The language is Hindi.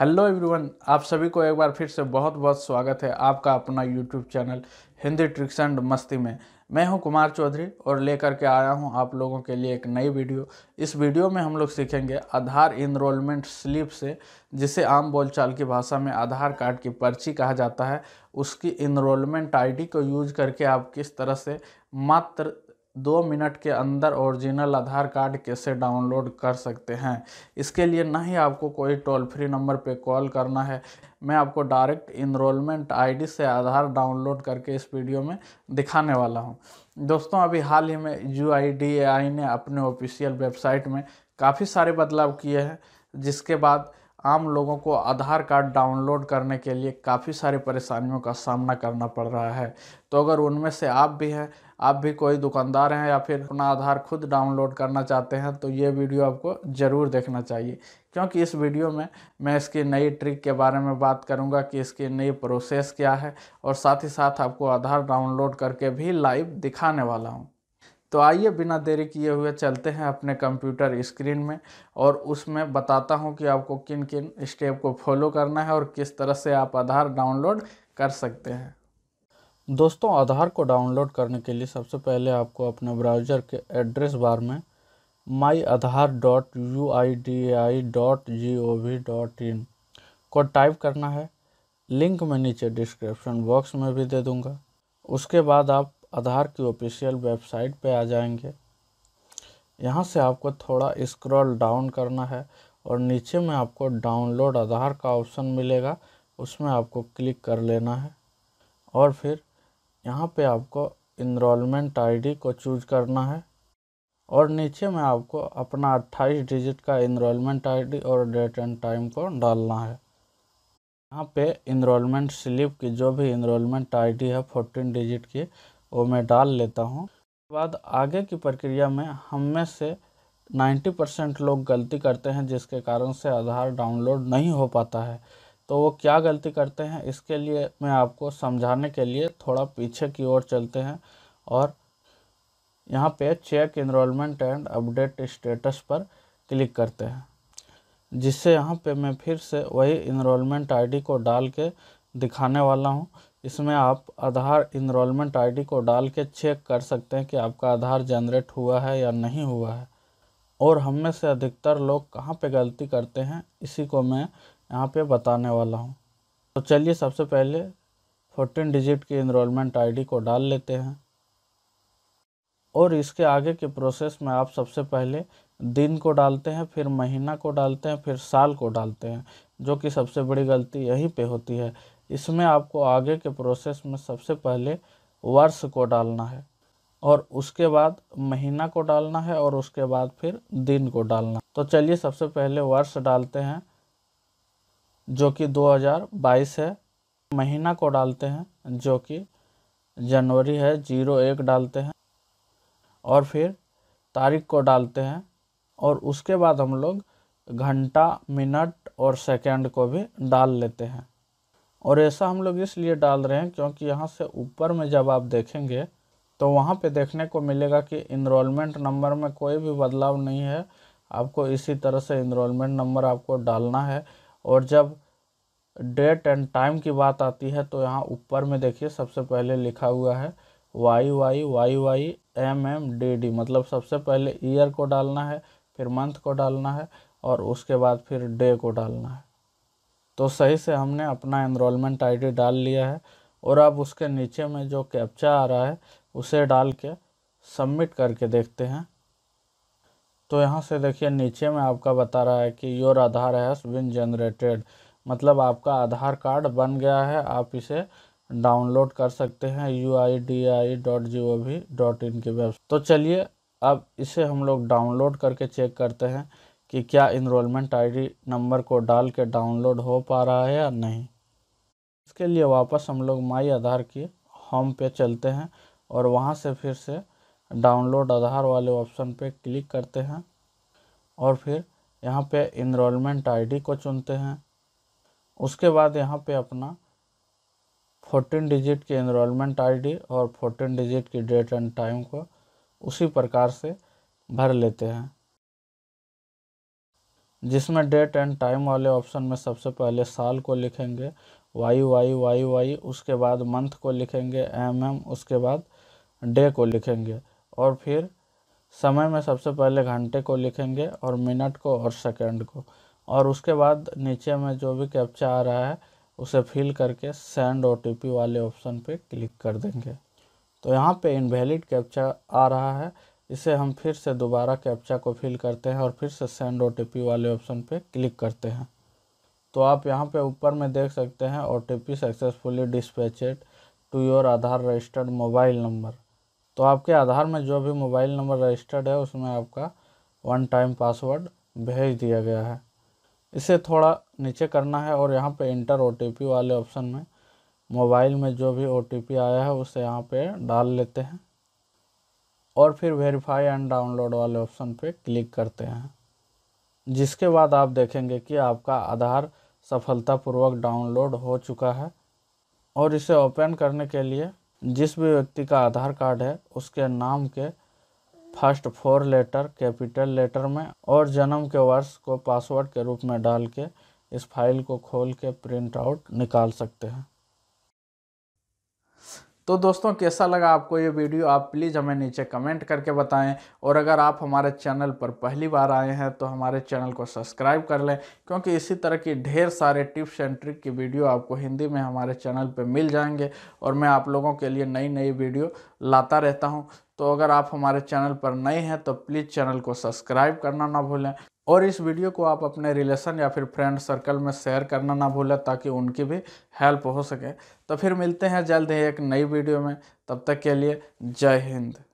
हेलो एवरीवन आप सभी को एक बार फिर से बहुत बहुत स्वागत है आपका अपना YouTube channel Hindi tricks and Masti में मैं हूं कुमार चौधरी और लेकर के आया हूं आप लोगों के लिए एक नई वीडियो इस वीडियो में हम लोग सीखेंगे आधार इनरोलमेंट स्लिप से जिसे आम बोलचाल की भाषा में आधार कार्ड की पर्ची कहा जाता है उसकी इनरोलमेंट आईडी को यूज करके आप किस तरह से मात्र दो मिनट के अंदर ओरिजिनल आधार कार्ड कैसे डाउनलोड कर सकते हैं इसके लिए ना ही आपको कोई टोल फ्री नंबर पे कॉल करना है मैं आपको डायरेक्ट इनरोलमेंट आईडी से आधार डाउनलोड करके इस वीडियो में दिखाने वाला हूं दोस्तों अभी हाल ही में यू ने अपने ऑफिशियल वेबसाइट में काफ़ी सारे बदलाव किए हैं जिसके बाद आम लोगों को आधार कार्ड डाउनलोड करने के लिए काफ़ी सारी परेशानियों का सामना करना पड़ रहा है तो अगर उनमें से आप भी हैं आप भी कोई दुकानदार हैं या फिर अपना आधार खुद डाउनलोड करना चाहते हैं तो ये वीडियो आपको ज़रूर देखना चाहिए क्योंकि इस वीडियो में मैं इसकी नई ट्रिक के बारे में बात करूंगा कि इसकी नई प्रोसेस क्या है और साथ ही साथ आपको आधार डाउनलोड करके भी लाइव दिखाने वाला हूँ तो आइए बिना देरी किए हुए चलते हैं अपने कंप्यूटर स्क्रीन में और उसमें बताता हूँ कि आपको किन किन स्टेप को फॉलो करना है और किस तरह से आप आधार डाउनलोड कर सकते हैं दोस्तों आधार को डाउनलोड करने के लिए सबसे पहले आपको अपने ब्राउज़र के एड्रेस बार में my Aadhaar dot U I D A I dot G O V dot in type करना है लिंक मैं नीचे डिस्क्रिप्शन बॉक्स में भी दे दूंगा उसके बाद आप आधार की ऑफिशियल वेबसाइट पे आ जाएंगे यहाँ से आपको थोड़ा स्क्रॉल डाउन करना है और नीचे में आपको डाउनलोड आधार का ऑप्शन मिलेगा उसमें आपको क्लिक कर लेना है और फिर यहाँ पे आपको इनरोलमेंट आईडी को चूज करना है और नीचे में आपको अपना 28 डिजिट का इनरोलमेंट आईडी और डेट एंड टाइम को डालना है यहाँ पे इनरोलमेंट स्लिप की जो भी इनरोलमेंट आईडी है 14 डिजिट की वो मैं डाल लेता हूँ बाद आगे की प्रक्रिया में हम में से 90 परसेंट लोग गलती करते हैं जिसके कारण से आधार डाउनलोड नहीं हो पाता है तो वो क्या गलती करते हैं इसके लिए मैं आपको समझाने के लिए थोड़ा पीछे की ओर चलते हैं और यहाँ पे check enrolment and update status पर क्लिक करते हैं जिससे यहाँ पे मैं फिर से वही इनरोलमेंट आईडी को डाल के दिखाने वाला हूँ इसमें आप आधार इनरोलमेंट आईडी को डाल के चेक कर सकते हैं कि आपका आधार जनरेट हुआ है या नहीं हुआ है और हम में से अधिकतर लोग कहाँ पे गलती करते हैं इसी को मैं यहाँ पे बताने वाला हूँ तो चलिए सबसे पहले फोर्टीन डिजिट की इनरोलमेंट आईडी को डाल लेते हैं और इसके आगे के प्रोसेस में आप सबसे पहले दिन को डालते हैं फिर महीना को डालते हैं फिर साल को डालते हैं जो कि सबसे बड़ी गलती यहीं पे होती है इसमें आपको आगे के प्रोसेस में सबसे पहले वर्ष को डालना है और उसके बाद महीना को डालना है और उसके बाद फिर दिन को डालना तो चलिए सबसे पहले वर्ष डालते हैं जो कि 2022 है महीना को डालते हैं जो कि जनवरी है जीरो एक डालते हैं और फिर तारीख को डालते हैं और उसके बाद हम लोग घंटा मिनट और सेकंड को भी डाल लेते हैं और ऐसा हम लोग इसलिए डाल रहे हैं क्योंकि यहाँ से ऊपर में जब आप देखेंगे तो वहाँ पे देखने को मिलेगा कि इनरोलमेंट नंबर में कोई भी बदलाव नहीं है आपको इसी तरह से इनरोलमेंट नंबर आपको डालना है और जब डेट एंड टाइम की बात आती है तो यहाँ ऊपर में देखिए सबसे पहले लिखा हुआ है Y Y Y Y M M D D मतलब सबसे पहले ईयर को डालना है फिर मंथ को डालना है और उसके बाद फिर डे को डालना है तो सही से हमने अपना एनरोलमेंट आईडी डाल लिया है और अब उसके नीचे में जो कैप्चा आ रहा है उसे डाल के सबमिट करके देखते हैं तो यहाँ से देखिए नीचे में आपका बता रहा है कि योर आधार है बिन जनरेटेड मतलब आपका आधार कार्ड बन गया है आप इसे डाउनलोड कर सकते हैं U I D A I dot G O V dot in web तो चलिए अब इसे हम लोग डाउनलोड करके चेक करते हैं कि क्या इनरोलमेंट आईडी नंबर को डाल के डाउनलोड हो पा रहा है या नहीं इसके लिए वापस हम लोग माई आधार की होम पे चलते हैं और वहाँ से फिर से डाउनलोड आधार वाले ऑप्शन पे क्लिक करते हैं और फिर यहाँ पे इनरोलमेंट आईडी को चुनते हैं उसके बाद यहाँ पे अपना फोर्टीन डिजिट की इनरोलमेंट आईडी और फोर्टीन डिजिट की डेट एंड टाइम को उसी प्रकार से भर लेते हैं जिसमें डेट एंड टाइम वाले ऑप्शन में सबसे पहले साल को लिखेंगे वाई वाई वाई वाई उसके बाद मंथ को लिखेंगे एम एम उसके बाद डे को लिखेंगे और फिर समय में सबसे पहले घंटे को लिखेंगे और मिनट को और सेकंड को और उसके बाद नीचे में जो भी कैप्चा आ रहा है उसे फिल करके सेंड ओ वाले ऑप्शन पे क्लिक कर देंगे तो यहाँ पे इनवैलिड कैप्चा आ रहा है इसे हम फिर से दोबारा कैप्चा को फिल करते हैं और फिर से सेंड ओ वाले ऑप्शन पर क्लिक करते हैं तो आप यहाँ पे ऊपर में देख सकते हैं O T successfully dispatched to your Aadhaar registered mobile number तो आपके आधार में जो भी मोबाइल नंबर रजिस्टर्ड है उसमें आपका वन टाइम पासवर्ड भेज दिया गया है इसे थोड़ा नीचे करना है और यहाँ पे इंटर ओ वाले ऑप्शन में मोबाइल में जो भी ओ आया है उसे यहाँ पे डाल लेते हैं और फिर वेरीफाई एंड डाउनलोड वाले ऑप्शन पे क्लिक करते हैं जिसके बाद आप देखेंगे कि आपका आधार सफलतापूर्वक डाउनलोड हो चुका है और इसे ओपन करने के लिए जिस भी व्यक्ति का आधार कार्ड है उसके नाम के first four letter capital letter में और जन्म के वर्ष को पासवर्ड के रूप में डाल के इस फाइल को खोल के प्रिंट आउट निकाल सकते हैं तो दोस्तों कैसा लगा आपको ये वीडियो आप प्लीज़ हमें नीचे कमेंट करके बताएं और अगर आप हमारे चैनल पर पहली बार आए हैं तो हमारे चैनल को सब्सक्राइब कर लें क्योंकि इसी तरह की ढेर सारे टिप्स एंड ट्रिक की वीडियो आपको हिंदी में हमारे चैनल पर मिल जाएंगे और मैं आप लोगों के लिए नई नई वीडियो लाता रहता हूँ तो अगर आप हमारे चैनल पर नए हैं तो प्लीज़ चैनल को सब्सक्राइब करना ना भूलें और इस वीडियो को आप अपने रिलेशन या फिर फ्रेंड सर्कल में शेयर करना ना भूलें ताकि उनकी भी हेल्प हो सके तो फिर मिलते हैं जल्द ही एक नई वीडियो में तब तक के लिए जय हिंद